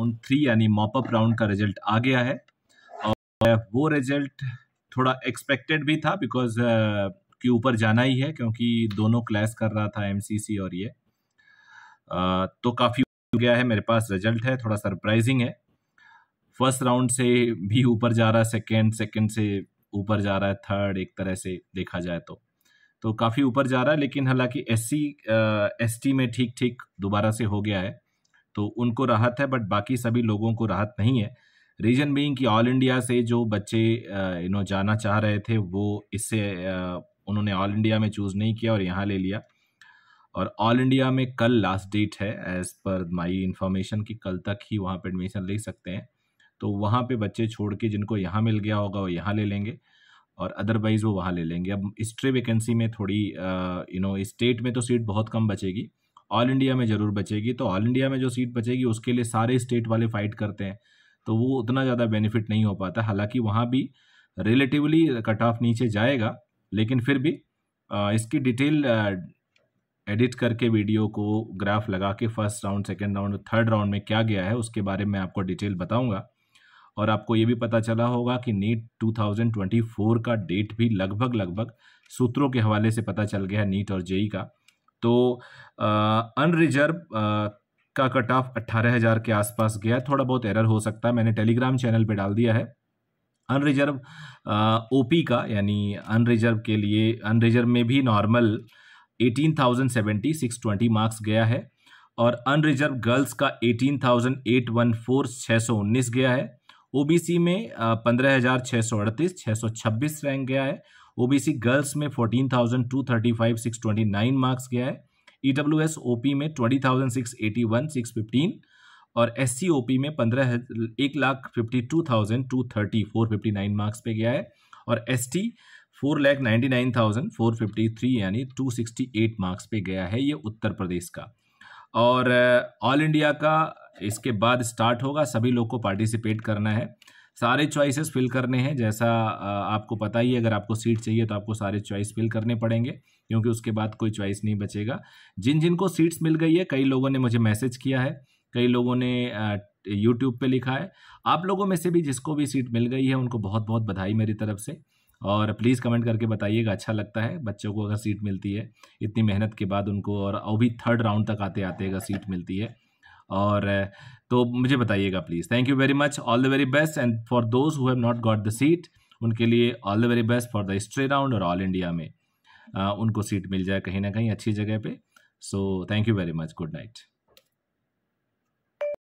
round three यानी mop up round का result आ गया है और वो रिजल्ट थोड़ा एक्सपेक्टेड भी था बिकॉज uh, के ऊपर जाना ही है क्योंकि दोनों क्लास कर रहा था एमसीसी और ये uh, तो काफ़ी हो गया है मेरे पास रिजल्ट है थोड़ा सरप्राइजिंग है फर्स्ट राउंड से भी ऊपर जा रहा है सेकेंड सेकेंड से ऊपर जा रहा है थर्ड एक तरह से देखा जाए तो तो काफ़ी ऊपर जा रहा है लेकिन हालांकि एस सी एस टी में ठीक ठीक दोबारा से हो गया है तो उनको राहत है बट बाकी सभी लोगों को राहत नहीं है रीजन बीइंग कि ऑल इंडिया से जो बच्चे यू नो जाना चाह रहे थे वो इससे उन्होंने ऑल इंडिया में चूज़ नहीं किया और यहाँ ले लिया और ऑल इंडिया में कल लास्ट डेट है एज़ पर माई इन्फॉर्मेशन कि कल तक ही वहाँ पर एडमिशन ले सकते हैं तो वहाँ पे बच्चे छोड़ के जिनको यहाँ मिल गया होगा वो यहाँ ले लेंगे और अदरवाइज़ वो वहाँ ले लेंगे अब स्ट्रे वैकेंसी में थोड़ी यू नो स्टेट में तो सीट बहुत कम बचेगी ऑल इंडिया में ज़रूर बचेगी तो ऑल इंडिया में जो सीट बचेगी उसके लिए सारे स्टेट वाले फाइट करते हैं तो वो उतना ज़्यादा बेनिफिट नहीं हो पाता हालांकि वहाँ भी रिलेटिवली कट ऑफ नीचे जाएगा लेकिन फिर भी इसकी डिटेल एडिट करके वीडियो को ग्राफ लगा के first round second round third round में क्या गया है उसके बारे में आपको डिटेल बताऊँगा और आपको ये भी पता चला होगा कि नीट 2024 का डेट भी लगभग लगभग सूत्रों के हवाले से पता चल गया है नीट और जेई का तो अनरिजर्व का कट ऑफ अट्ठारह हज़ार के आसपास गया थोड़ा बहुत एरर हो सकता है मैंने टेलीग्राम चैनल पे डाल दिया है अनरिजर्व ओपी का यानी अनरिजर्व के लिए अनरिजर्व में भी normal eighteen thousand seventy six twenty marks गया है और अनरिजर्व गर्ल्स का eighteen thousand eight one four छः सौ उन्नीस गया है ओबीसी में पंद्रह हज़ार छः सौ अड़तीस छः सौ छब्बीस रैंक गया है ओबीसी गर्ल्स में fourteen thousand two thirty five six twenty nine marks गया है E W S O P में twenty thousand six eighty one six fifteen और एस सी ओ पी में पंद्रह एक lakh fifty two thousand two thirty four fifty nine marks पे गया है और S T four lakh ninety nine thousand four fifty three यानी टू सिक्सटी एट मार्क्स पे गया है ये उत्तर प्रदेश का और ऑल इंडिया का इसके बाद स्टार्ट होगा सभी लोग को पार्टिसिपेट करना है सारे चॉइसेस फिल करने हैं जैसा आपको पता ही है अगर आपको सीट चाहिए तो आपको सारे चॉइस फिल करने पड़ेंगे क्योंकि उसके बाद कोई चॉइस नहीं बचेगा जिन जिन को सीट्स मिल गई है कई लोगों ने मुझे मैसेज किया है कई लोगों ने यूट्यूब पे लिखा है आप लोगों में से भी जिसको भी सीट मिल गई है उनको बहुत बहुत बधाई मेरी तरफ से और प्लीज़ कमेंट करके बताइएगा अच्छा लगता है बच्चों को अगर सीट मिलती है इतनी मेहनत के बाद उनको और अभी थर्ड राउंड तक आते आते अगर सीट मिलती है और तो मुझे बताइएगा please thank you very much all the very best and for those who have not got the seat उनके लिए all the very best for the stray round और ऑल इंडिया में आ, उनको सीट मिल जाए कहीं ना कहीं अच्छी जगह पे so thank you very much good night